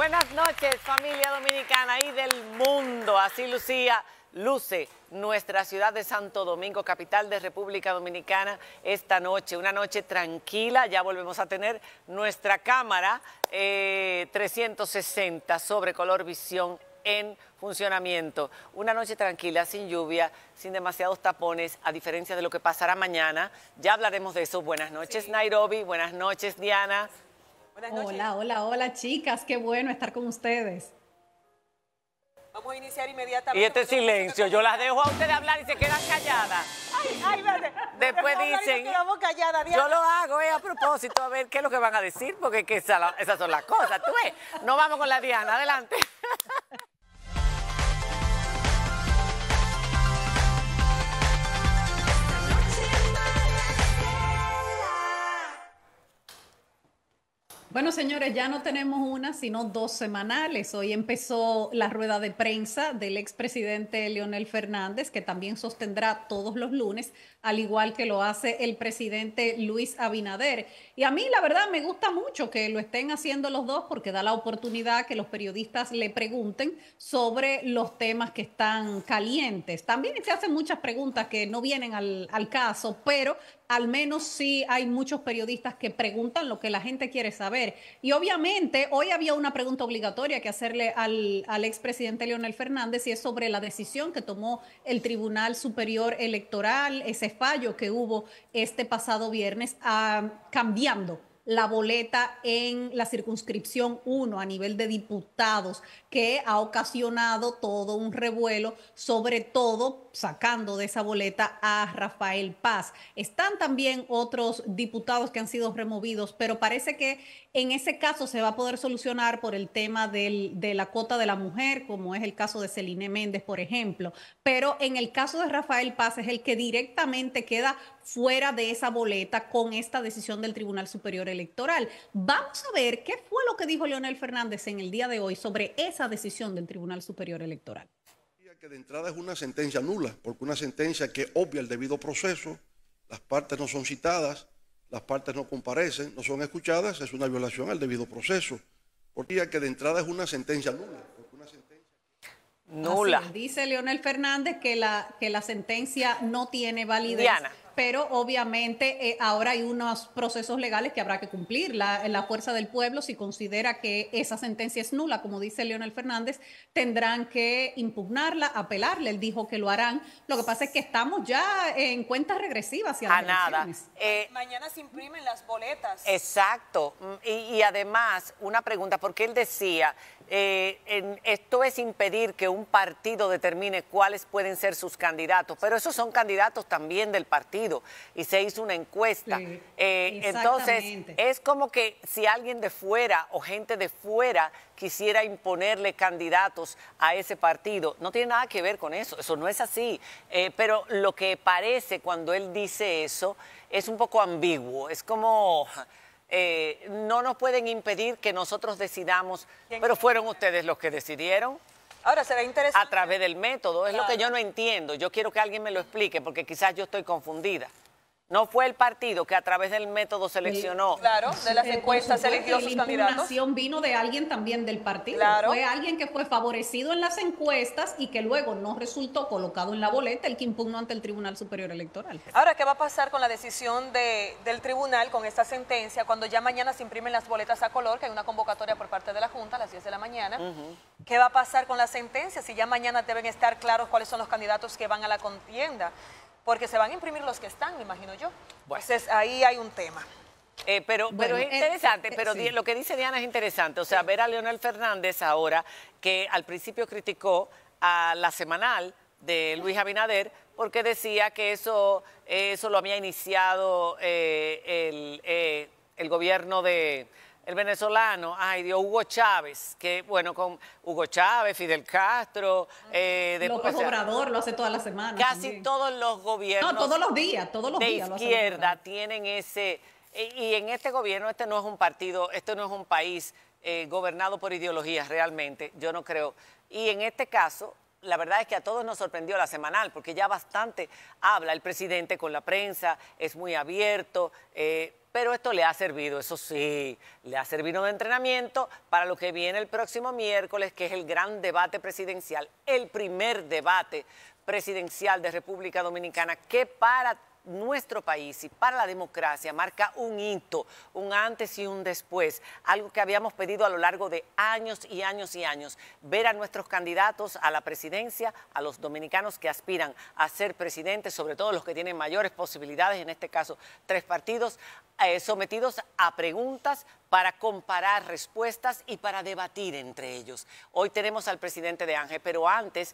Buenas noches, familia dominicana y del mundo. Así Lucía luce nuestra ciudad de Santo Domingo, capital de República Dominicana, esta noche. Una noche tranquila, ya volvemos a tener nuestra cámara 360 eh, sobre color visión en funcionamiento. Una noche tranquila, sin lluvia, sin demasiados tapones, a diferencia de lo que pasará mañana. Ya hablaremos de eso. Buenas noches, Nairobi. Buenas noches, Diana. Hola, hola, hola chicas, qué bueno estar con ustedes. Vamos a iniciar inmediatamente. Y este silencio, yo las dejo a ustedes hablar y se quedan calladas. Ay, ay, vale. Después dicen. Yo lo hago eh, a propósito, a ver qué es lo que van a decir, porque esas son las cosas. Tú ves, no vamos con la Diana, adelante. Bueno, señores, ya no tenemos una, sino dos semanales. Hoy empezó la rueda de prensa del expresidente Leonel Fernández, que también sostendrá todos los lunes, al igual que lo hace el presidente Luis Abinader. Y a mí, la verdad, me gusta mucho que lo estén haciendo los dos porque da la oportunidad que los periodistas le pregunten sobre los temas que están calientes. También se hacen muchas preguntas que no vienen al, al caso, pero al menos sí hay muchos periodistas que preguntan lo que la gente quiere saber. Y obviamente hoy había una pregunta obligatoria que hacerle al, expresidente Leonel Fernández y es sobre la decisión que tomó el Tribunal Superior Electoral, ese fallo que hubo este pasado viernes, ah, cambiando la boleta en la circunscripción 1 a nivel de diputados, que ha ocasionado todo un revuelo, sobre todo sacando de esa boleta a Rafael Paz. Están también otros diputados que han sido removidos, pero parece que en ese caso se va a poder solucionar por el tema de la cuota de la mujer, como es el caso de Celine Méndez, por ejemplo. Pero en el caso de Rafael Paz es el que directamente queda fuera de esa boleta con esta decisión del Tribunal Superior electoral. Vamos a ver qué fue lo que dijo Leonel Fernández en el día de hoy sobre esa decisión del Tribunal Superior Electoral. Que de entrada es una sentencia nula, porque una sentencia que obvia el debido proceso, las partes no son citadas, las partes no comparecen, no son escuchadas, es una violación al debido proceso. Porque que de entrada es una sentencia nula. Una sentencia... Nula. dice Leonel Fernández que la, que la sentencia no tiene validez. Diana pero obviamente eh, ahora hay unos procesos legales que habrá que cumplir. La, fuerza del pueblo, si considera que esa sentencia es nula, como dice Leonel Fernández, tendrán que impugnarla, apelarle. Él dijo que lo harán. Lo que pasa es que estamos ya en cuentas regresivas hacia A nada. Eh, Mañana se imprimen las boletas. Exacto. Mm, y, y además, una pregunta, porque él decía eh, esto es impedir que un partido determine cuáles pueden ser sus candidatos, pero esos son candidatos también del partido y se hizo una encuesta. Eh, entonces, es como que si alguien de fuera o gente de fuera quisiera imponerle candidatos a ese partido, no tiene nada que ver con eso, eso no es así. Eh, pero lo que parece cuando él dice eso es un poco ambiguo, es como eh, no nos pueden impedir que nosotros decidamos, pero fueron ustedes los que decidieron. Ahora será interesante. A través del método, es lo que yo no entiendo. Yo quiero que alguien me lo explique porque quizás yo estoy confundida. No fue el partido que a través del método seleccionó. claro, de las encuestas eligió sus candidatos. La vino de alguien también del partido. Fue alguien que fue favorecido en las encuestas y que luego no resultó colocado en la boleta, el que impugnó ante el Tribunal Superior Electoral. Ahora, ¿qué va a pasar con la decisión del tribunal con esta sentencia cuando ya mañana se imprimen las boletas a color, que hay una convocatoria por parte de la Junta a las 10 de la mañana? ¿Qué va a pasar con la sentencia si ya mañana deben estar claros cuáles son los candidatos que van a la contienda? porque se van a imprimir los que están, me imagino yo. Pues Entonces ahí hay un tema. Eh, pero, es eh, interesante, eh, pero lo que dice Diana es interesante. O sea, ver a Leonel Fernández ahora, que al principio criticó a la semanal de Luis Abinader, porque decía que eso, eso lo había iniciado el gobierno de, el venezolano, ay Dios, Hugo Chávez, que bueno, con Hugo Chávez, Fidel Castro, eh, de López Obrador lo hace todas las semanas. Casi todos los gobiernos. No, todos los días, todos los de días. De izquierda tienen ese. Eh, y, en este gobierno, este no es un partido, este no es un país eh, gobernado por ideologías realmente, yo no creo. Y en este caso, la verdad es que a todos nos sorprendió la semanal, porque ya bastante habla el presidente con la prensa, es muy abierto. Eh, pero esto le ha servido, eso sí, le ha servido de entrenamiento para lo que viene el próximo miércoles, que es el gran debate presidencial, el primer debate presidencial de República Dominicana, que para nuestro país y para la democracia marca un hito, un antes y un después, algo que habíamos pedido a lo largo de años y años y años, ver a nuestros candidatos a la presidencia, a los dominicanos que aspiran a ser presidentes, sobre todo los que tienen mayores posibilidades, en este caso tres partidos, eh, sometidos a preguntas para comparar respuestas y para debatir entre ellos. Hoy tenemos al presidente de Ángel, pero antes